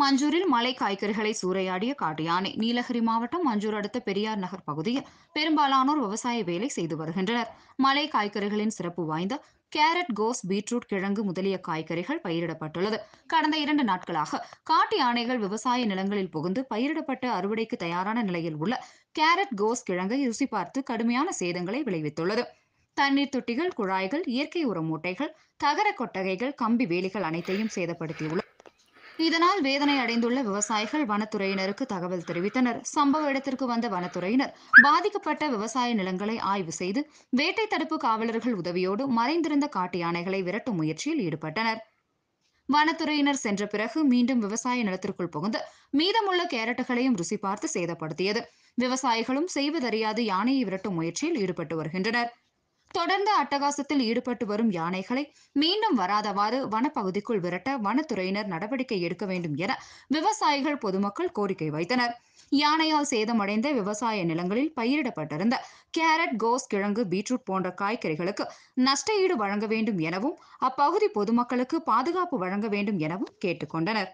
மஞ்சூரில் மலை காய்கறிகளை சூறையாடிய காட்டு யானை நீலகிரி மாவட்டம் மஞ்சூர் அடுத்த பெரியார் நகர் பகுதியில் பெரும்பாலானோர் விவசாய வேலை செய்து வருகின்றனர் மலை காய்கறிகளின் சிறப்பு வாய்ந்த கேரட் கோஸ் பீட்ரூட் கிழங்கு முதலிய காய்கறிகள் பயிரிடப்பட்டுள்ளது கடந்த இரண்டு நாட்களாக காட்டு யானைகள் விவசாய நிலங்களில் புகுந்து பயிரிடப்பட்ட அறுவடைக்கு தயாரான நிலையில் உள்ள கேரட் கோஸ் கிழங்கை ருசி பார்த்து கடுமையான சேதங்களை விளைவித்துள்ளது தண்ணீர் தொட்டிகள் குழாய்கள் இயற்கை உர மூட்டைகள் தகர கொட்டகைகள் கம்பி வேலிகள் அனைத்தையும் சேதப்படுத்தியுள்ளது இதனால் வேதனை அடைந்துள்ள விவசாயிகள் வனத்துறையினருக்கு தகவல் தெரிவித்தனர் சம்பவ இடத்திற்கு வந்த வனத்துறையினர் பாதிக்கப்பட்ட விவசாய நிலங்களை ஆய்வு செய்து வேட்டை தடுப்பு காவலர்கள் உதவியோடு மறைந்திருந்த காட்டு யானைகளை விரட்டும் முயற்சியில் ஈடுபட்டனர் வனத்துறையினர் சென்ற பிறகு மீண்டும் விவசாய நிலத்திற்குள் புகுந்து மீதமுள்ள கேரட்டுகளையும் ருசி பார்த்து சேதப்படுத்தியது விவசாயிகளும் செய்வதறியாது யானையை விரட்டும் முயற்சியில் ஈடுபட்டு வருகின்றனர் தொடர்ந்து அட்டகாசத்தில் ஈடுபட்டு வரும் யானைகளை மீண்டும் வராதவாறு வனப்பகுதிக்குள் விரட்ட வனத்துறையினர் நடவடிக்கை எடுக்க வேண்டும் என விவசாயிகள் பொதுமக்கள் கோரிக்கை வைத்தனர் யானையால் சேதமடைந்த விவசாய நிலங்களில் பயிரிடப்பட்டிருந்த கேரட் கோஸ் கிழங்கு பீட்ரூட் போன்ற காய்கறிகளுக்கு நஷ்டஈடு வழங்க வேண்டும் எனவும் அப்பகுதி பொதுமக்களுக்கு பாதுகாப்பு வழங்க வேண்டும் எனவும் கேட்டுக்கொண்டனர்